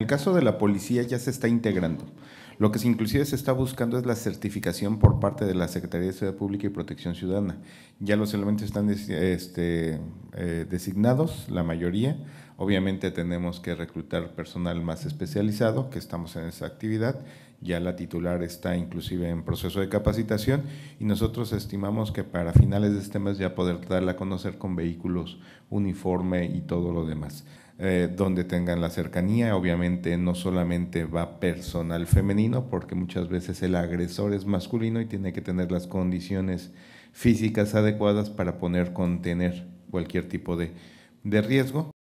el caso de la policía ya se está integrando. Lo que inclusive se está buscando es la certificación por parte de la Secretaría de Seguridad Pública y Protección Ciudadana. Ya los elementos están este, eh, designados, la mayoría. Obviamente tenemos que reclutar personal más especializado, que estamos en esa actividad. Ya la titular está inclusive en proceso de capacitación y nosotros estimamos que para finales de este mes ya poder darla a conocer con vehículos, uniforme y todo lo demás. Eh, donde tengan la cercanía. Obviamente no solamente va personal femenino, porque muchas veces el agresor es masculino y tiene que tener las condiciones físicas adecuadas para poner contener cualquier tipo de riesgo.